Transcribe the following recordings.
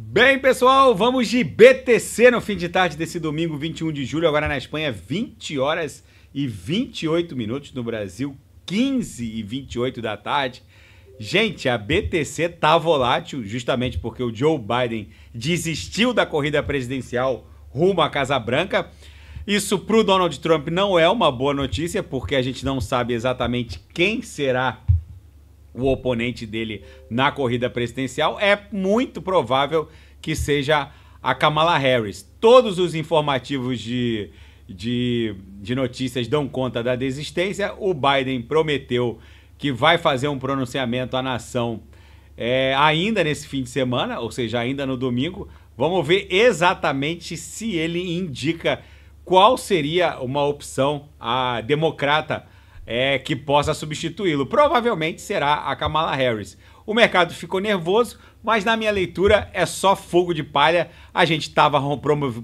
Bem, pessoal, vamos de BTC no fim de tarde desse domingo, 21 de julho, agora na Espanha, 20 horas e 28 minutos, no Brasil, 15 e 28 da tarde. Gente, a BTC tá volátil justamente porque o Joe Biden desistiu da corrida presidencial rumo à Casa Branca. Isso para o Donald Trump não é uma boa notícia, porque a gente não sabe exatamente quem será o oponente dele na corrida presidencial, é muito provável que seja a Kamala Harris. Todos os informativos de, de, de notícias dão conta da desistência. O Biden prometeu que vai fazer um pronunciamento à nação é, ainda nesse fim de semana, ou seja, ainda no domingo. Vamos ver exatamente se ele indica qual seria uma opção a democrata é, que possa substituí-lo. Provavelmente será a Kamala Harris. O mercado ficou nervoso, mas na minha leitura é só fogo de palha. A gente estava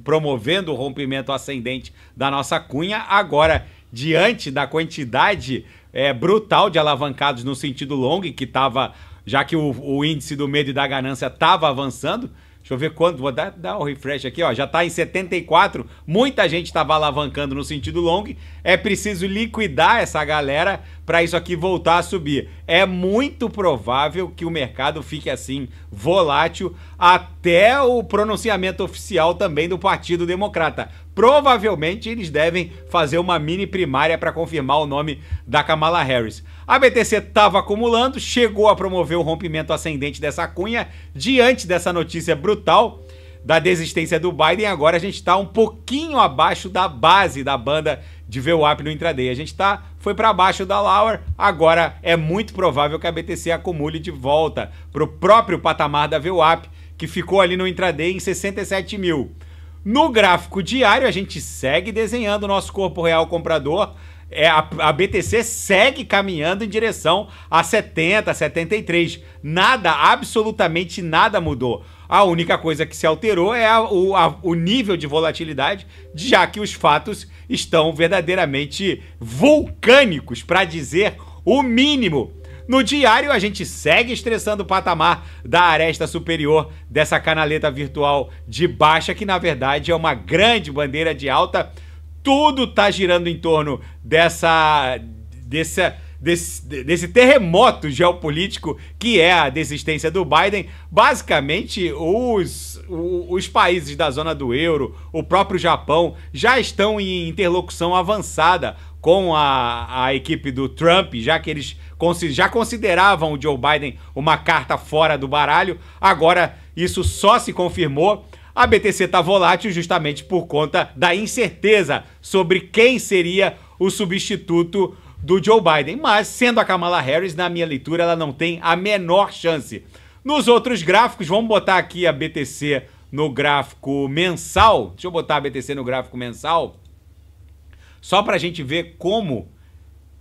promovendo o rompimento ascendente da nossa cunha, agora, diante da quantidade é, brutal de alavancados no sentido longo, que estava, já que o, o índice do medo e da ganância estava avançando, Deixa eu ver quando, vou dar, dar refresh aqui, ó. Já está em 74. Muita gente estava alavancando no sentido long. É preciso liquidar essa galera para isso aqui voltar a subir. É muito provável que o mercado fique assim volátil até o pronunciamento oficial também do Partido Democrata. Provavelmente eles devem fazer uma mini primária para confirmar o nome da Kamala Harris. A BTC estava acumulando, chegou a promover o rompimento ascendente dessa cunha diante dessa notícia brutal da desistência do Biden. Agora a gente está um pouquinho abaixo da base da banda de VWAP no intraday. A gente tá, foi para baixo da Lower, agora é muito provável que a BTC acumule de volta para o próprio patamar da VWAP, que ficou ali no intraday em 67 mil. No gráfico diário, a gente segue desenhando o nosso corpo real comprador é, a, a, BTC segue caminhando em direção a 70, 73. Nada, absolutamente nada mudou. A única coisa que se alterou é a, o, a, o nível de volatilidade, já que os fatos estão verdadeiramente vulcânicos, para dizer o mínimo. No diário, a gente segue estressando o patamar da aresta superior dessa canaleta virtual de baixa, que na verdade é uma grande bandeira de alta tudo tá girando em torno dessa. dessa Desse, desse, terremoto geopolítico que é a desistência do Biden. Basicamente, os, os países da zona do euro, o próprio Japão, já estão em interlocução avançada com a, a equipe do Trump, já que eles já consideravam o Joe Biden uma carta fora do baralho. Agora, isso só se confirmou. A BTC está volátil justamente por conta da incerteza sobre quem seria o substituto do Joe Biden. Mas, sendo a Kamala Harris, na minha leitura, ela não tem a menor chance. Nos outros gráficos, vamos botar aqui a BTC no gráfico mensal. Deixa eu botar a BTC no gráfico mensal. Só para a gente ver como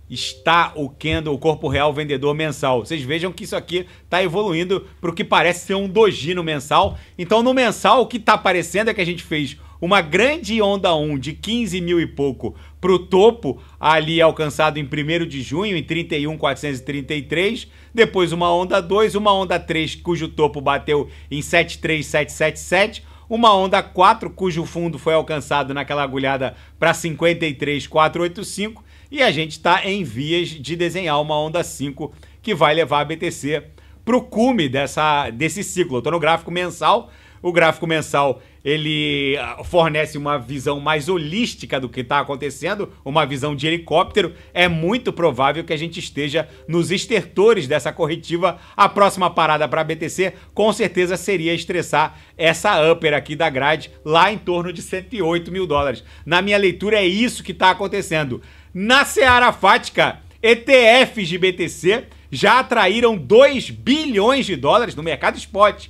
está o Kendall, o corpo real vendedor mensal. Vocês vejam que isso aqui está evoluindo para o que parece ser um doji no mensal. Então no mensal o que está aparecendo é que a gente fez uma grande onda 1 de 15 mil e pouco para o topo, ali alcançado em 1 de junho, em 31,433. Depois uma onda 2, uma onda 3, cujo topo bateu em 73777 uma onda 4 cujo fundo foi alcançado naquela agulhada para 53485 e a gente está em vias de desenhar uma onda 5 que vai levar a BTC para o cume dessa, desse ciclo. Eu estou no gráfico mensal. O gráfico mensal ele ah, fornece uma visão mais holística do que está acontecendo, uma visão de helicóptero. É muito provável que a gente esteja nos estertores dessa corretiva. A próxima parada para a BTC com certeza seria estressar essa upper aqui da grade lá em torno de 108 mil dólares. Na minha leitura é isso que está acontecendo. Na Seara Fática, ETFs de BTC já atraíram 2 bilhões de dólares no mercado spot.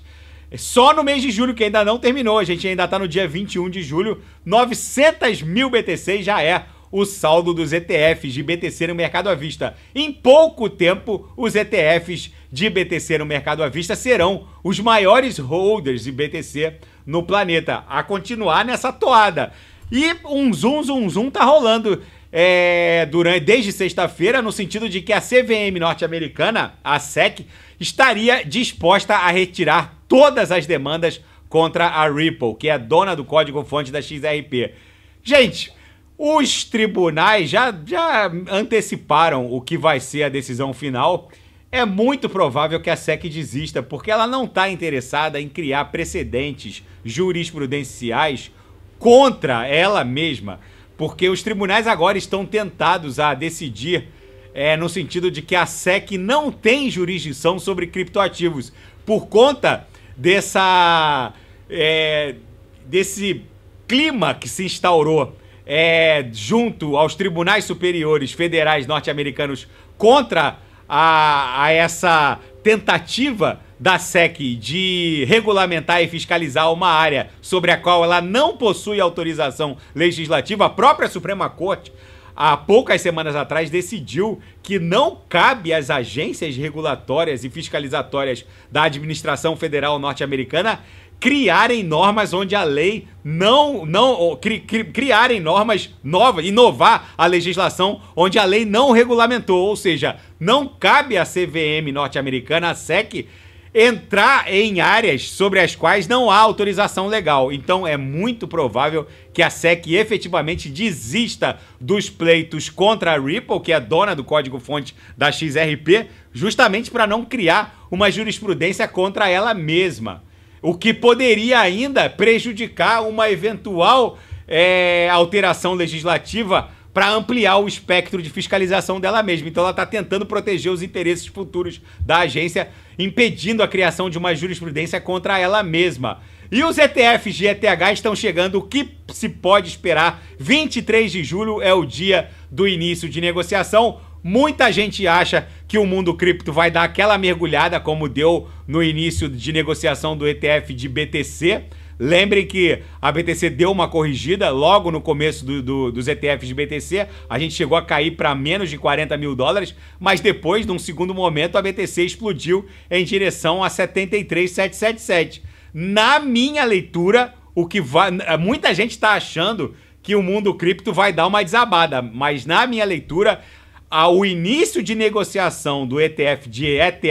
É só no mês de julho, que ainda não terminou, a gente ainda está no dia 21 de julho, 900 mil BTC já é o saldo dos ETFs de BTC no mercado à vista. Em pouco tempo, os ETFs de BTC no mercado à vista serão os maiores holders de BTC no planeta, a continuar nessa toada. E um zoom, zoom, zoom tá rolando é, durante, desde sexta-feira, no sentido de que a CVM norte-americana, a SEC, estaria disposta a retirar todas as demandas contra a Ripple, que é dona do código-fonte da XRP. Gente, os tribunais já, já anteciparam o que vai ser a decisão final. É muito provável que a SEC desista, porque ela não está interessada em criar precedentes jurisprudenciais contra ela mesma porque os tribunais agora estão tentados a decidir é, no sentido de que a SEC não tem jurisdição sobre criptoativos por conta dessa é, desse clima que se instaurou é, junto aos tribunais superiores federais norte-americanos contra a, a essa tentativa da SEC de regulamentar e fiscalizar uma área sobre a qual ela não possui autorização legislativa, a própria Suprema Corte há poucas semanas atrás decidiu que não cabe às agências regulatórias e fiscalizatórias da administração federal norte-americana criarem normas onde a lei não não cri, cri, criarem normas novas, inovar a legislação onde a lei não regulamentou, ou seja, não cabe à CVM norte-americana, a SEC entrar em áreas sobre as quais não há autorização legal. Então é muito provável que a SEC efetivamente desista dos pleitos contra a Ripple, que é dona do código-fonte da XRP, justamente para não criar uma jurisprudência contra ela mesma. O que poderia ainda prejudicar uma eventual é, alteração legislativa para ampliar o espectro de fiscalização dela mesma. Então ela está tentando proteger os interesses futuros da agência, impedindo a criação de uma jurisprudência contra ela mesma. E os ETFs de ETH estão chegando, o que se pode esperar? 23 de julho é o dia do início de negociação. Muita gente acha que o mundo cripto vai dar aquela mergulhada como deu no início de negociação do ETF de BTC. Lembrem que a BTC deu uma corrigida logo no começo do, do, dos ETFs de BTC. A gente chegou a cair para menos de 40 mil dólares, mas depois, num segundo momento, a BTC explodiu em direção a 73,777. Na minha leitura, o que vai, muita gente está achando que o mundo cripto vai dar uma desabada, mas na minha leitura ao início de negociação do ETF de ETH,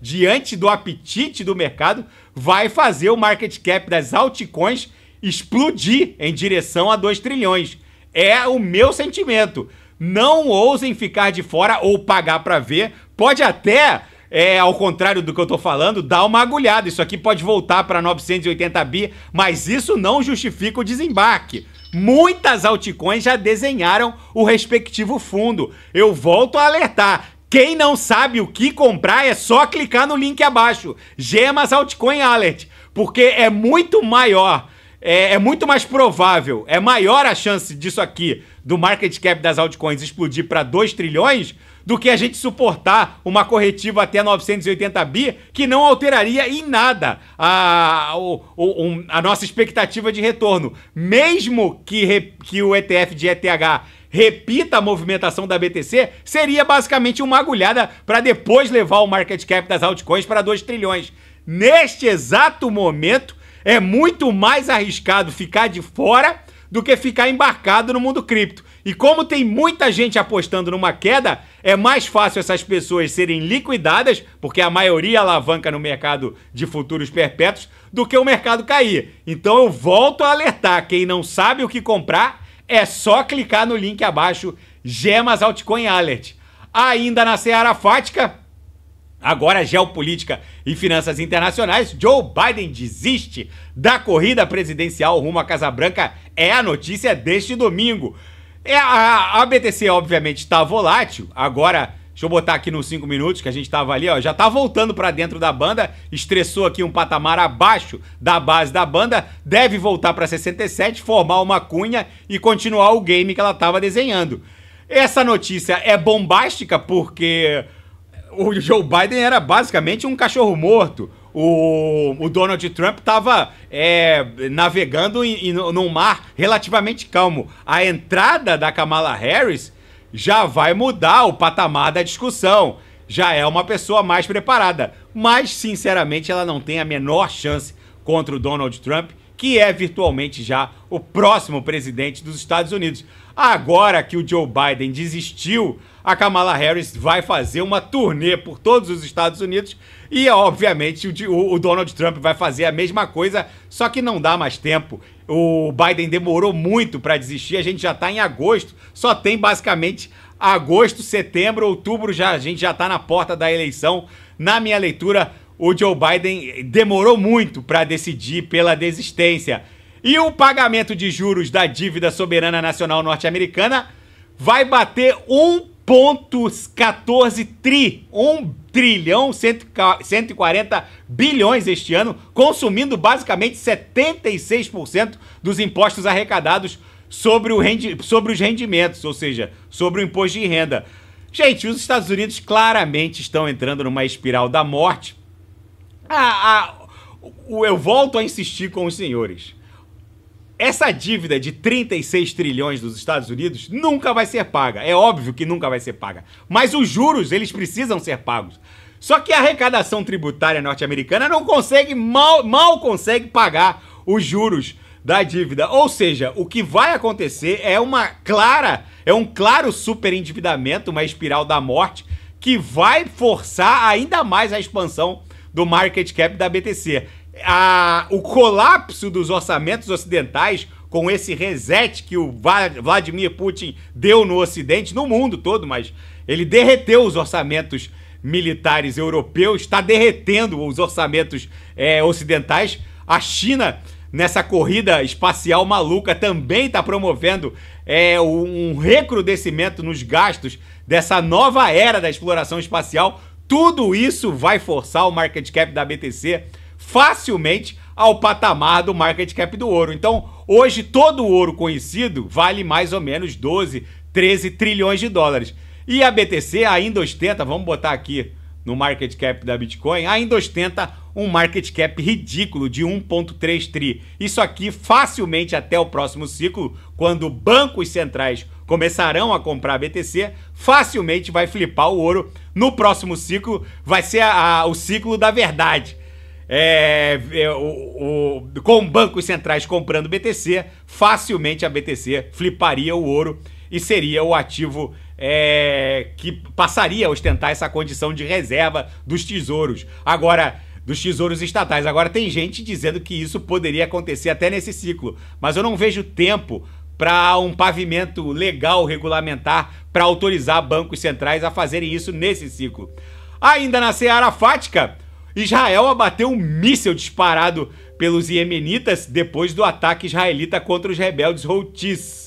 diante do apetite do mercado, vai fazer o market cap das altcoins explodir em direção a 2 trilhões. É o meu sentimento. Não ousem ficar de fora ou pagar para ver. Pode até, é, ao contrário do que eu tô falando, dar uma agulhada. Isso aqui pode voltar para 980 bi, mas isso não justifica o desembarque muitas altcoins já desenharam o respectivo fundo. Eu volto a alertar, quem não sabe o que comprar é só clicar no link abaixo. Gemas Altcoin Alert. Porque é muito maior, é, é, muito mais provável, é maior a chance disso aqui, do market cap das altcoins explodir para 2 trilhões, do que a gente suportar uma corretiva até 980 bi, que não alteraria em nada a, a, a nossa expectativa de retorno. Mesmo que, que o ETF de ETH repita a movimentação da BTC, seria basicamente uma agulhada para depois levar o market cap das altcoins para 2 trilhões. Neste exato momento, é muito mais arriscado ficar de fora do que ficar embarcado no mundo cripto. E como tem muita gente apostando numa queda, é mais fácil essas pessoas serem liquidadas, porque a maioria alavanca no mercado de futuros perpétuos, do que o mercado cair. Então eu volto a alertar: quem não sabe o que comprar, é só clicar no link abaixo, Gemas Altcoin Alert. Ainda na Seara Fática, Agora, geopolítica e finanças internacionais, Joe Biden desiste da corrida presidencial rumo à Casa Branca é a notícia deste domingo. É, a, a BTC, obviamente, está volátil. Agora, deixa eu botar aqui nos 5 minutos que a gente estava ali, ó. Já está voltando para dentro da banda. Estressou aqui um patamar abaixo da base da banda. Deve voltar para 67, formar uma cunha e continuar o game que ela estava desenhando. Essa notícia é bombástica porque o Joe Biden era basicamente um cachorro morto o, o Donald Trump estava é, navegando em, em, num mar relativamente calmo. A entrada da Kamala Harris já vai mudar o patamar da discussão. Já é uma pessoa mais preparada. Mas, sinceramente, ela não tem a menor chance contra o Donald Trump, que é virtualmente já o próximo presidente dos Estados Unidos. Agora que o Joe Biden desistiu a Kamala Harris vai fazer uma turnê por todos os Estados Unidos e, obviamente, o, Donald Trump vai fazer a mesma coisa, só que não dá mais tempo. O Biden demorou muito para desistir, a gente já está em agosto, só tem basicamente agosto, setembro, outubro, já, a gente já está na porta da eleição. Na minha leitura, o Joe Biden demorou muito para decidir pela desistência. E o pagamento de juros da dívida soberana nacional norte-americana vai bater um pontos 14 tri, 1 trilhão 140 bilhões este ano, consumindo basicamente 76% dos impostos arrecadados sobre, o rendi sobre os rendimentos, ou seja, sobre o imposto de renda. Gente, os Estados Unidos claramente estão entrando numa espiral da morte. a, ah, ah, eu volto a insistir com os senhores. Essa dívida de 36 trilhões dos Estados Unidos nunca vai ser paga. É óbvio que nunca vai ser paga. Mas os juros, eles precisam ser pagos. Só que a arrecadação tributária norte-americana não consegue, mal, mal consegue pagar os juros da dívida. Ou seja, o que vai acontecer é uma clara, é um claro superendividamento, uma espiral da morte que vai forçar ainda mais a expansão do market cap da BTC a, o colapso dos orçamentos ocidentais com esse reset que o Vladimir Putin deu no Ocidente, no mundo todo, mas ele derreteu os orçamentos militares europeus, está derretendo os orçamentos é, ocidentais. A China, nessa corrida espacial maluca, também está promovendo é, um recrudescimento nos gastos dessa nova era da exploração espacial. Tudo isso vai forçar o market cap da BTC facilmente ao patamar do market cap do ouro. Então, hoje todo o ouro conhecido vale mais ou menos 12, 13 trilhões de dólares. E a BTC ainda ostenta, vamos botar aqui no market cap da Bitcoin, ainda ostenta um market cap ridículo de 1.3 tri. Isso aqui facilmente até o próximo ciclo, quando bancos centrais começarão a comprar BTC, facilmente vai flipar o ouro. No próximo ciclo vai ser a, a, o ciclo da verdade é, é, o, o, com bancos centrais comprando BTC, facilmente a BTC fliparia o ouro e seria o ativo é, que passaria a ostentar essa condição de reserva dos tesouros. Agora, dos tesouros estatais. Agora, tem gente dizendo que isso poderia acontecer até nesse ciclo, mas eu não vejo tempo para um pavimento legal regulamentar para autorizar bancos centrais a fazerem isso nesse ciclo. Ainda na seara fática, Israel abateu um míssil disparado pelos iemenitas depois do ataque israelita contra os rebeldes Houthis.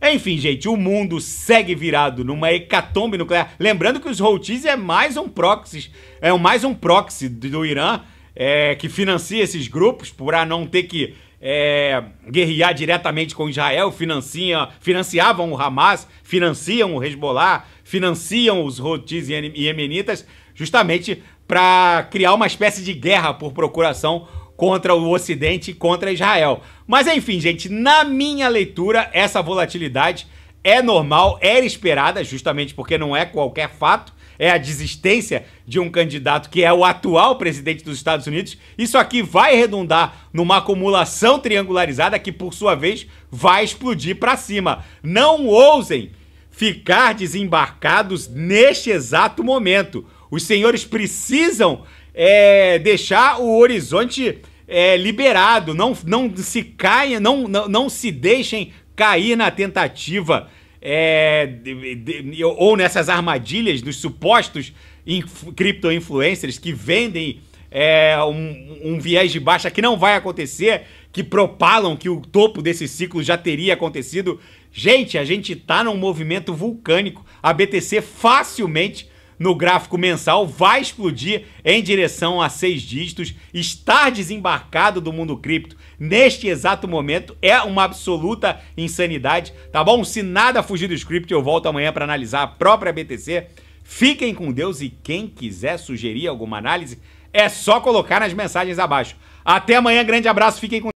Enfim, gente, o mundo segue virado numa hecatombe nuclear. Lembrando que os Houthis é mais um proxy, é mais um proxy do Irã é, que financia esses grupos para não ter que é, guerrear diretamente com Israel, financia, financiavam o Hamas, financiam o Hezbollah, financiam os Houthis e Yemenitas, justamente para criar uma espécie de guerra por procuração contra o Ocidente e contra Israel. Mas enfim, gente, na minha leitura, essa volatilidade é normal, era esperada, justamente porque não é qualquer fato, é a desistência de um candidato que é o atual presidente dos Estados Unidos, isso aqui vai redundar numa acumulação triangularizada que, por sua vez, vai explodir para cima. Não ousem ficar desembarcados neste exato momento. Os senhores precisam é, deixar o horizonte é, liberado, não, não se caia, não, não, não se deixem cair na tentativa é, de, de, ou nessas armadilhas dos supostos inf, cripto-influencers que vendem é, um, um viés de baixa que não vai acontecer, que propalam que o topo desse ciclo já teria acontecido. Gente, a gente está num movimento vulcânico. A BTC facilmente no gráfico mensal vai explodir em direção a seis dígitos. Estar desembarcado do mundo cripto neste exato momento é uma absoluta insanidade, tá bom? Se nada fugir do script, eu volto amanhã para analisar a própria BTC. Fiquem com Deus e quem quiser sugerir alguma análise, é só colocar nas mensagens abaixo. Até amanhã, grande abraço, fiquem com